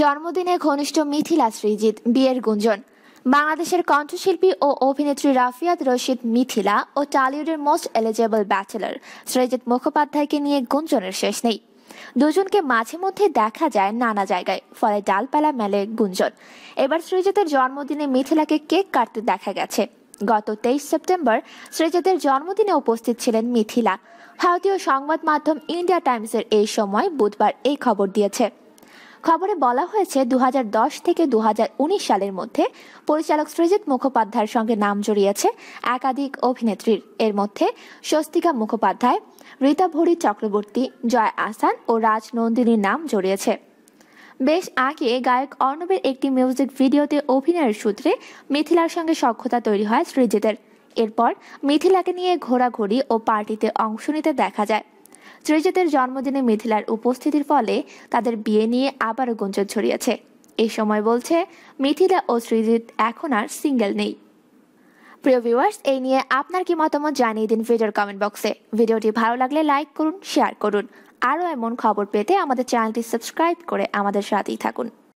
জন্মদিনে ঘনিষ্ঠ মিথিলা শ্রীজিৎ বিয়ের গুঞ্জন বাংলাদেশের কণ্ঠশিল্পী ও অভিনেত্রী রাফিয়াত রশিদ মিথিলা ও টলিউডের মোস্ট এলিজেবল ব্যাচেলর সৃজিৎ মুখোপাধ্যায়কে নিয়ে গুঞ্জনের শেষ নেই দুজনকে মাঝে মধ্যে দেখা যায় নানা জায়গায় ফলে ডালপালা মেলে গুঞ্জন এবার সৃজিতের জন্মদিনে মিথিলাকে কেক কাটতে দেখা গেছে গত তেইশ সেপ্টেম্বর শ্রীজিতের জন্মদিনে উপস্থিত ছিলেন মিথিলা ভারতীয় সংবাদ মাধ্যম ইন্ডিয়া টাইমসের এই সময় বুধবার এই খবর দিয়েছে খবরে বলা হয়েছে দু থেকে দু সালের মধ্যে পরিচালক সৃজিত মুখোপাধ্যায়ের সঙ্গে নাম জড়িয়েছে একাধিক অভিনেত্রীর এর মধ্যে স্বস্তিকা মুখোপাধ্যায় রীতা ভরি চক্রবর্তী জয় আসান ও রাজ নন্দিনীর নাম জড়িয়েছে বেশ আগে গায়ক অর্ণবের একটি মিউজিক ভিডিওতে অভিনয়ের সূত্রে মিথিলার সঙ্গে সক্ষতা তৈরি হয় সৃজিতের এরপর মিথিলাকে নিয়ে ঘোরাঘুরি ও পার্টিতে অংশ নিতে দেখা যায় সৃজিতের জন্মদিনে মিথিলার উপস্থিতির ফলে তাদের বিয়ে নিয়ে আবারও গুঞ্জন ছড়িয়েছে এ সময় বলছে মিথিলা ও শ্রীজিৎ এখন আর সিঙ্গেল নেই প্রিয় ভিউয়ার্স এই নিয়ে আপনার কি মতামত জানিয়ে দিন ভিডিওর কমেন্ট বক্সে ভিডিওটি ভালো লাগলে লাইক করুন শেয়ার করুন আরও এমন খবর পেতে আমাদের চ্যানেলটি সাবস্ক্রাইব করে আমাদের সাথেই থাকুন